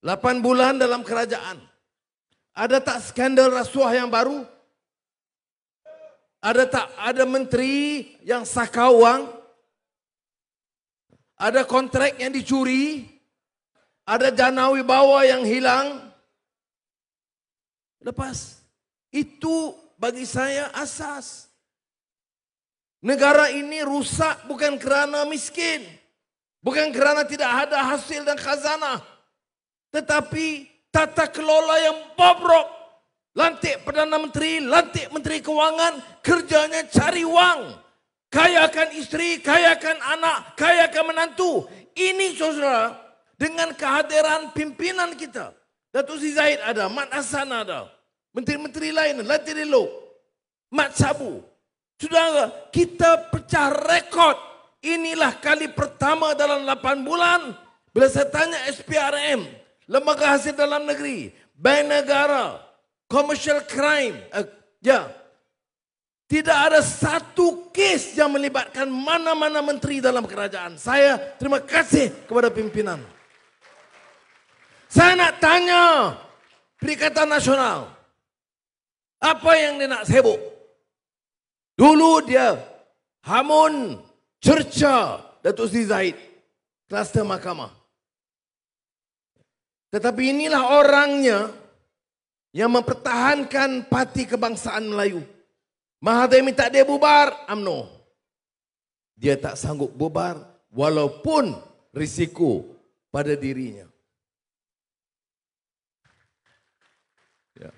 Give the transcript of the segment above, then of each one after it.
Lapan bulan dalam kerajaan. Ada tak skandal rasuah yang baru? Ada tak ada menteri yang wang? Ada kontrak yang dicuri? Ada janawi bawah yang hilang? Lepas. Itu bagi saya asas. Negara ini rusak bukan kerana miskin. Bukan kerana tidak ada hasil dan khazanah tetapi tata kelola yang bobrok. Lantik Perdana Menteri, lantik Menteri keuangan, kerjanya cari wang. Kayakan istri, kayakan anak, kayakan menantu. Ini saudara, dengan kehadiran pimpinan kita. Datuk Si Zahid ada, Mat Hassan ada. Menteri-menteri lain, lantik Latif Dilo, Mat Sabu. Saudara, kita pecah rekod. Inilah kali pertama dalam 8 bulan. Bila saya tanya SPRM, lembaga hasil dalam negeri, bank negara, commercial crime. Uh, ya. Yeah. Tidak ada satu kes yang melibatkan mana-mana menteri dalam kerajaan. Saya terima kasih kepada pimpinan. Saya nak tanya Perikatan Nasional. Apa yang dia nak sebut? Dulu dia hamun cerca Datuk Sri Zaid kluster mahkamah. Tetapi inilah orangnya yang mempertahankan parti kebangsaan Melayu. Mahathir minta dia bubar, amno. Dia tak sanggup bubar walaupun risiko pada dirinya. Ya.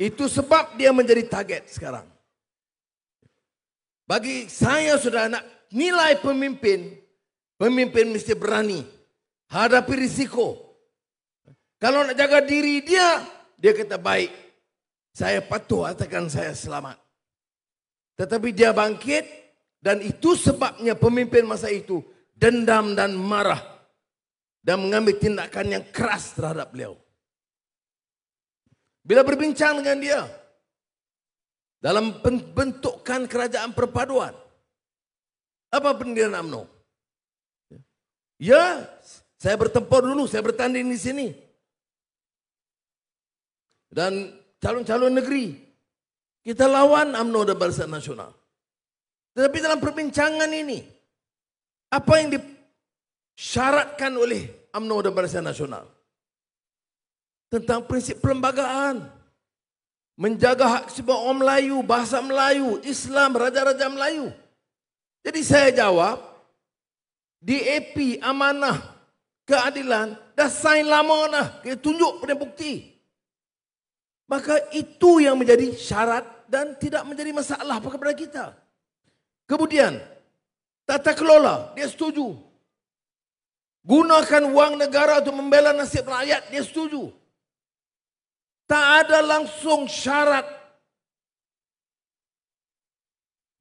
Itu sebab dia menjadi target sekarang. Bagi saya sudah nak nilai pemimpin, pemimpin mesti berani hadapi risiko. Kalau nak jaga diri dia, dia kata baik. Saya patuh katakan saya selamat. Tetapi dia bangkit dan itu sebabnya pemimpin masa itu dendam dan marah dan mengambil tindakan yang keras terhadap beliau. Bila berbincang dengan dia dalam bentukkan kerajaan perpaduan. Apa pendirian dia Ya, saya bertempur dulu, saya bertanding di sini dan calon-calon negeri. Kita lawan UMNO dan Barisan Nasional. Tetapi dalam perbincangan ini, apa yang disyaratkan oleh UMNO dan Barisan Nasional? Tentang prinsip perlembagaan. Menjaga hak sebuah orang Melayu, bahasa Melayu, Islam, Raja-Raja Melayu. Jadi saya jawab, DAP, amanah, keadilan, dah sign lama dah. Kita tunjuk punya bukti. Maka itu yang menjadi syarat dan tidak menjadi masalah kepada kita. Kemudian, tata kelola, dia setuju. Gunakan wang negara untuk membela nasib rakyat, dia setuju. Tak ada langsung syarat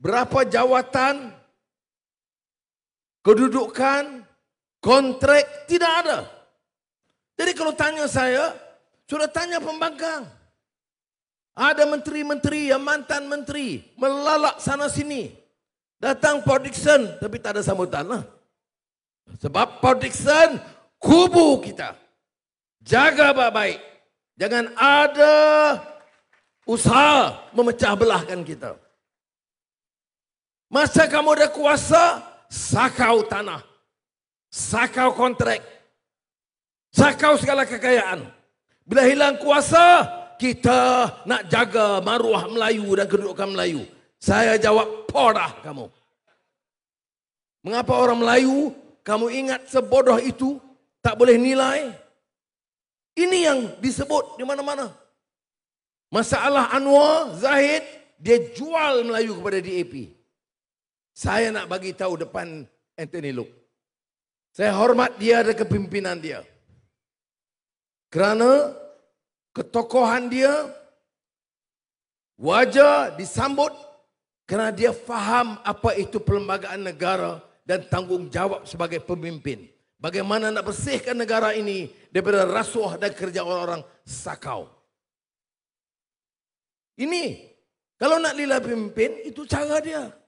berapa jawatan, kedudukan, kontrak, tidak ada. Jadi kalau tanya saya, sudah tanya pembangkang. Ada menteri-menteri yang mantan menteri melalak sana sini. Datang Paul Dixon tapi tak ada sambutan lah. Sebab Paul Dixon kubu kita. Jaga baik-baik. Jangan ada usaha memecah belahkan kita. Masa kamu ada kuasa, sakau tanah. Sakau kontrak. Sakau segala kekayaan. Bila hilang kuasa, kita nak jaga maruah Melayu dan kedudukan Melayu. Saya jawab, porah kamu. Mengapa orang Melayu, kamu ingat sebodoh itu, tak boleh nilai? Ini yang disebut di mana-mana. Masalah Anwar, Zahid, dia jual Melayu kepada DAP. Saya nak bagi tahu depan Anthony Look. Saya hormat dia dan kepimpinan dia. Kerana ketokohan dia, wajah disambut kerana dia faham apa itu perlembagaan negara dan tanggungjawab sebagai pemimpin. Bagaimana nak bersihkan negara ini daripada rasuah dan kerja orang-orang sakau. Ini, kalau nak lila pemimpin, itu cara dia.